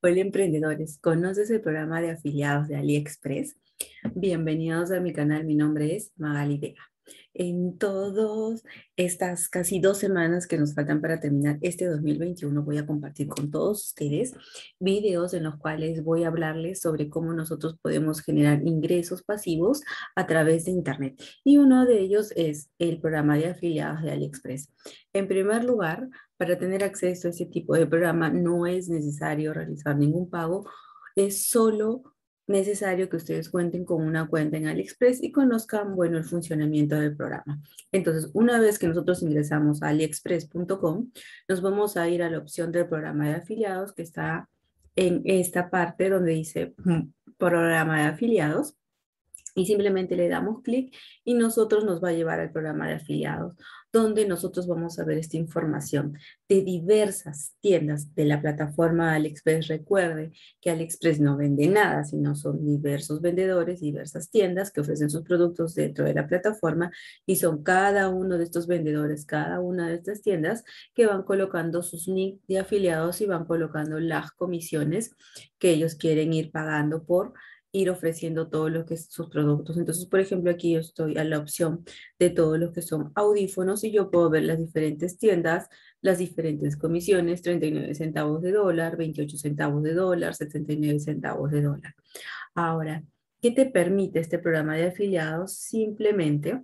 Hola emprendedores, ¿conoces el programa de afiliados de AliExpress? Bienvenidos a mi canal, mi nombre es Magali Vega. En todas estas casi dos semanas que nos faltan para terminar este 2021, voy a compartir con todos ustedes videos en los cuales voy a hablarles sobre cómo nosotros podemos generar ingresos pasivos a través de Internet. Y uno de ellos es el programa de afiliados de AliExpress. En primer lugar, para tener acceso a este tipo de programa no es necesario realizar ningún pago, es solo necesario que ustedes cuenten con una cuenta en AliExpress y conozcan, bueno, el funcionamiento del programa. Entonces, una vez que nosotros ingresamos a aliexpress.com, nos vamos a ir a la opción del programa de afiliados que está en esta parte donde dice mm, programa de afiliados y simplemente le damos clic y nosotros nos va a llevar al programa de afiliados, donde nosotros vamos a ver esta información de diversas tiendas de la plataforma AliExpress. Recuerde que AliExpress no vende nada, sino son diversos vendedores, diversas tiendas que ofrecen sus productos dentro de la plataforma y son cada uno de estos vendedores, cada una de estas tiendas que van colocando sus nick de afiliados y van colocando las comisiones que ellos quieren ir pagando por ir ofreciendo todos los que sus productos. Entonces, por ejemplo, aquí yo estoy a la opción de todos los que son audífonos y yo puedo ver las diferentes tiendas, las diferentes comisiones, 39 centavos de dólar, 28 centavos de dólar, 79 centavos de dólar. Ahora, ¿qué te permite este programa de afiliados? Simplemente,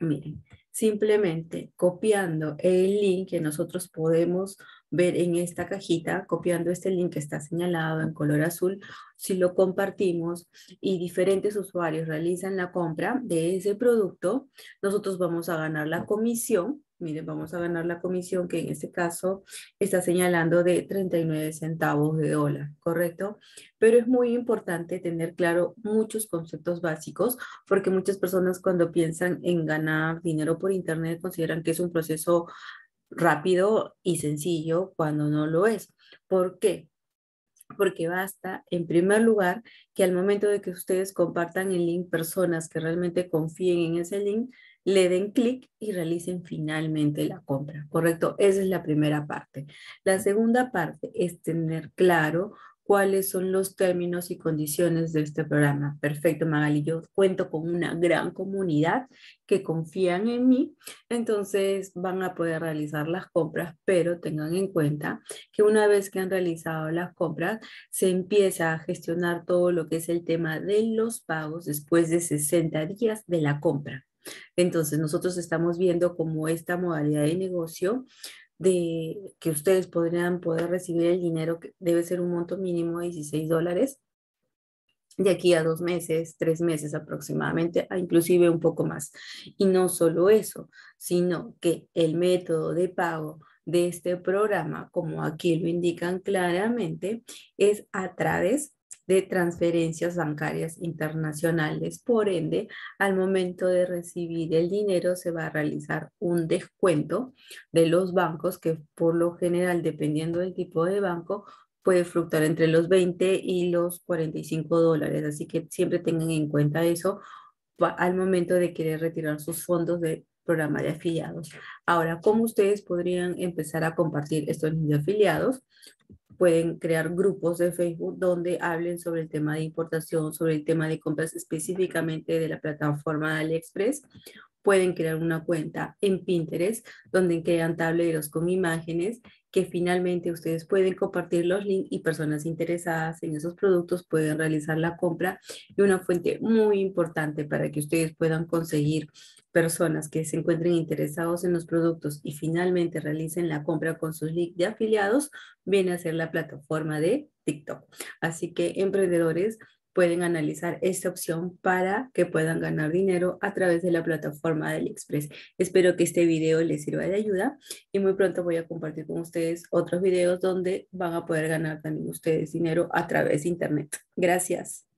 miren, simplemente copiando el link que nosotros podemos ver en esta cajita, copiando este link que está señalado en color azul, si lo compartimos y diferentes usuarios realizan la compra de ese producto, nosotros vamos a ganar la comisión Miren, vamos a ganar la comisión que en este caso está señalando de 39 centavos de dólar, ¿correcto? Pero es muy importante tener claro muchos conceptos básicos porque muchas personas cuando piensan en ganar dinero por Internet consideran que es un proceso rápido y sencillo cuando no lo es. ¿Por qué? porque basta, en primer lugar, que al momento de que ustedes compartan el link, personas que realmente confíen en ese link le den clic y realicen finalmente la compra, ¿correcto? Esa es la primera parte. La segunda parte es tener claro cuáles son los términos y condiciones de este programa. Perfecto, Magali, yo cuento con una gran comunidad que confían en mí, entonces van a poder realizar las compras, pero tengan en cuenta que una vez que han realizado las compras, se empieza a gestionar todo lo que es el tema de los pagos después de 60 días de la compra. Entonces, nosotros estamos viendo como esta modalidad de negocio de que ustedes podrían poder recibir el dinero que debe ser un monto mínimo de 16 dólares de aquí a dos meses, tres meses aproximadamente, inclusive un poco más. Y no solo eso, sino que el método de pago de este programa, como aquí lo indican claramente, es a través de transferencias bancarias internacionales. Por ende, al momento de recibir el dinero se va a realizar un descuento de los bancos que por lo general, dependiendo del tipo de banco, puede fluctuar entre los 20 y los 45 dólares. Así que siempre tengan en cuenta eso al momento de querer retirar sus fondos de programa de afiliados. Ahora, ¿cómo ustedes podrían empezar a compartir estos de afiliados? pueden crear grupos de Facebook donde hablen sobre el tema de importación, sobre el tema de compras específicamente de la plataforma AliExpress pueden crear una cuenta en Pinterest donde crean tableros con imágenes que finalmente ustedes pueden compartir los links y personas interesadas en esos productos pueden realizar la compra y una fuente muy importante para que ustedes puedan conseguir personas que se encuentren interesados en los productos y finalmente realicen la compra con sus links de afiliados viene a ser la plataforma de TikTok. Así que emprendedores, pueden analizar esta opción para que puedan ganar dinero a través de la plataforma del Express. Espero que este video les sirva de ayuda y muy pronto voy a compartir con ustedes otros videos donde van a poder ganar también ustedes dinero a través de Internet. Gracias.